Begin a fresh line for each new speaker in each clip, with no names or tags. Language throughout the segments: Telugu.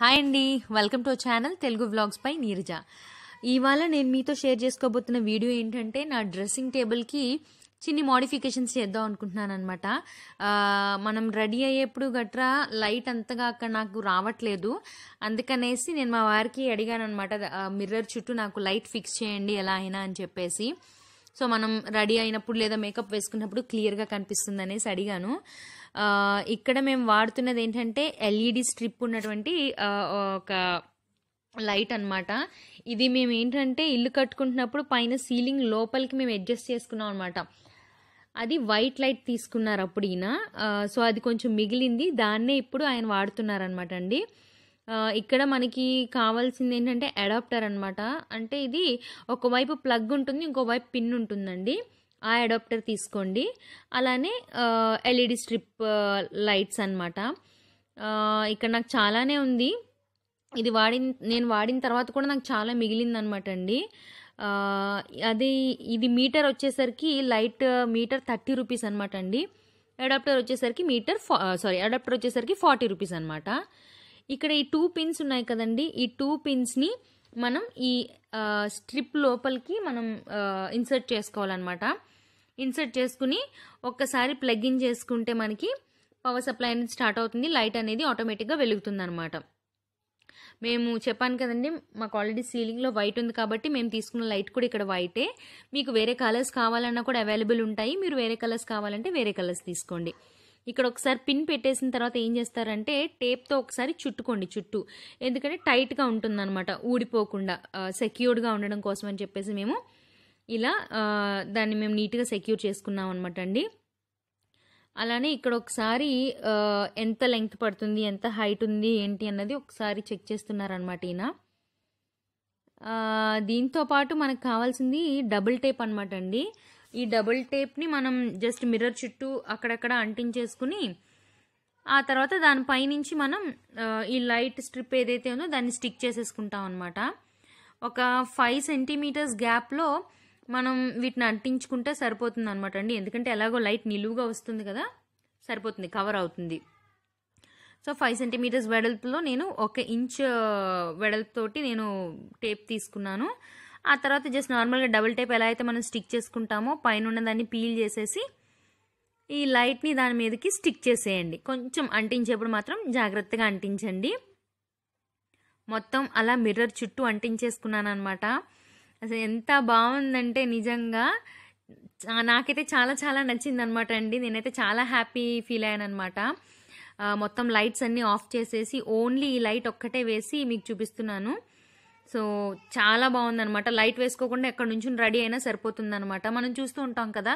హాయ్ అండి welcome to channel Telugu vlogs పై నీరజ ఇవాళ నేను మీతో షేర్ చేసుకోబోతున్న వీడియో ఏంటంటే నా డ్రెస్సింగ్ టేబుల్కి చిన్ని మోడిఫికేషన్స్ చేద్దాం అనుకుంటున్నాను అనమాట మనం రెడీ అయ్యేప్పుడు గట్రా లైట్ అంతగా అక్కడ నాకు రావట్లేదు అందుకనేసి నేను మా వారికి అడిగాను అనమాట మిర్రర్ చుట్టూ నాకు లైట్ ఫిక్స్ చేయండి ఎలా అయినా అని చెప్పేసి సో మనం రెడీ అయినప్పుడు లేదా మేకప్ వేసుకున్నప్పుడు క్లియర్గా కనిపిస్తుంది అనేసి అడిగాను ఇక్కడ మేము వాడుతున్నది ఏంటంటే ఎల్ఈడి స్ట్రిప్ e ఉన్నటువంటి ఒక లైట్ అనమాట ఇది మేము ఏంటంటే ఇల్లు కట్టుకుంటున్నప్పుడు పైన సీలింగ్ లోపలికి మేము అడ్జస్ట్ చేసుకున్నాం అనమాట అది వైట్ లైట్ తీసుకున్నారు అప్పుడు ఈయన సో అది కొంచెం మిగిలింది దాన్నే ఇప్పుడు ఆయన వాడుతున్నారనమాట అండి ఇక్కడ మనకి కావాల్సింది ఏంటంటే అడాప్టర్ అనమాట అంటే ఇది ఒకవైపు ప్లగ్ ఉంటుంది ఇంకోవైపు పిన్ ఉంటుందండి ఆ అడాప్టర్ తీసుకోండి అలానే ఎల్ఈడి స్ట్రిప్ లైట్స్ అనమాట ఇక్కడ నాకు చాలానే ఉంది ఇది వాడిన నేను వాడిన తర్వాత కూడా నాకు చాలా మిగిలిందనమాట అండి అది ఇది మీటర్ వచ్చేసరికి లైట్ మీటర్ థర్టీ రూపీస్ అనమాట అండి అడాప్టర్ వచ్చేసరికి మీటర్ సారీ అడాప్టర్ వచ్చేసరికి ఫార్టీ రూపీస్ అనమాట ఇక్కడ ఈ టూ పిన్స్ ఉన్నాయి కదండి ఈ టూ పిన్స్ని మనం ఈ స్ట్రిప్ లోపలికి మనం ఇన్సర్ట్ చేసుకోవాలన్నమాట ఇన్సర్ట్ చేసుకుని ఒక్కసారి ప్లగ్ ఇన్ చేసుకుంటే మనకి పవర్ సప్లై అనేది స్టార్ట్ అవుతుంది లైట్ అనేది ఆటోమేటిక్గా వెలుగుతుంది అనమాట మేము చెప్పాను కదండి మాకు ఆల్రెడీ సీలింగ్లో వైట్ ఉంది కాబట్టి మేము తీసుకున్న లైట్ కూడా ఇక్కడ వైటే మీకు వేరే కలర్స్ కావాలన్నా కూడా అవైలబుల్ ఉంటాయి మీరు వేరే కలర్స్ కావాలంటే వేరే కలర్స్ తీసుకోండి ఇక్కడ ఒకసారి పిన్ పెట్టేసిన తర్వాత ఏం చేస్తారంటే టేప్తో ఒకసారి చుట్టుకోండి చుట్టూ ఎందుకంటే టైట్గా అనమాట ఊడిపోకుండా సెక్యూర్డ్గా ఉండడం కోసం అని చెప్పేసి మేము ఇలా దాన్ని మేము నీట్గా సెక్యూర్ చేసుకున్నాం అనమాట అండి అలానే ఇక్కడ ఒకసారి ఎంత లెంగ్త్ పడుతుంది ఎంత హైట్ ఉంది ఏంటి అన్నది ఒకసారి చెక్ చేస్తున్నారనమాట ఈయన దీంతో పాటు మనకు కావాల్సింది డబుల్ టేప్ అనమాట అండి ఈ డబుల్ టేప్ని మనం జస్ట్ మిర్రర్ చుట్టూ అక్కడక్కడ అంటించేసుకుని ఆ తర్వాత దాని పైనుంచి మనం ఈ లైట్ స్ట్రిప్ ఏదైతే ఉందో దాన్ని స్టిక్ చేసేసుకుంటాం అనమాట ఒక ఫైవ్ సెంటీమీటర్స్ గ్యాప్లో మనం వీటిని అంటించుకుంటే సరిపోతుంది అనమాట అండి ఎందుకంటే ఎలాగో లైట్ నిలువుగా వస్తుంది కదా సరిపోతుంది కవర్ అవుతుంది సో ఫైవ్ సెంటీమీటర్స్ వెడల్పులో నేను ఒక ఇంచ్ వెడల్పుతోటి నేను టేప్ తీసుకున్నాను ఆ తర్వాత జస్ట్ నార్మల్గా డబుల్ టేప్ ఎలా అయితే మనం స్టిక్ చేసుకుంటామో పైన దాన్ని పీల్ చేసేసి ఈ లైట్ని దాని మీదకి స్టిక్ చేసేయండి కొంచెం అంటించేప్పుడు మాత్రం జాగ్రత్తగా అంటించండి మొత్తం అలా మిర్రర్ చుట్టూ అంటించేసుకున్నాను అనమాట అసలు ఎంత బాగుందంటే నిజంగా నాకైతే చాలా చాలా నచ్చింది అనమాట అండి నేనైతే చాలా హ్యాపీ ఫీల్ అయ్యాను అనమాట మొత్తం లైట్స్ అన్నీ ఆఫ్ చేసేసి ఓన్లీ ఈ లైట్ ఒక్కటే వేసి మీకు చూపిస్తున్నాను సో చాలా బాగుందనమాట లైట్ వేసుకోకుండా ఎక్కడి నుంచి రెడీ అయినా సరిపోతుందనమాట మనం చూస్తూ ఉంటాం కదా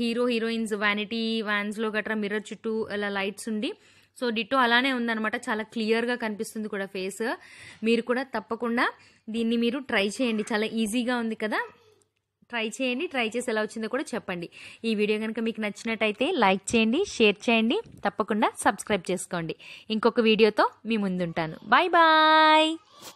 హీరో హీరోయిన్స్ వ్యానిటీ వ్యాన్స్లో గట్రా మిర్రర్ చుట్టూ ఇలా లైట్స్ ఉండి సో డిటో అలానే ఉందనమాట చాలా క్లియర్గా కనిపిస్తుంది కూడా ఫేస్ మీరు కూడా తప్పకుండా దీన్ని మీరు ట్రై చేయండి చాలా ఈజీగా ఉంది కదా ట్రై చేయండి ట్రై చేసి ఎలా వచ్చిందో కూడా చెప్పండి ఈ వీడియో కనుక మీకు నచ్చినట్టయితే లైక్ చేయండి షేర్ చేయండి తప్పకుండా సబ్స్క్రైబ్ చేసుకోండి ఇంకొక వీడియోతో మీ ముందుంటాను బాయ్ బాయ్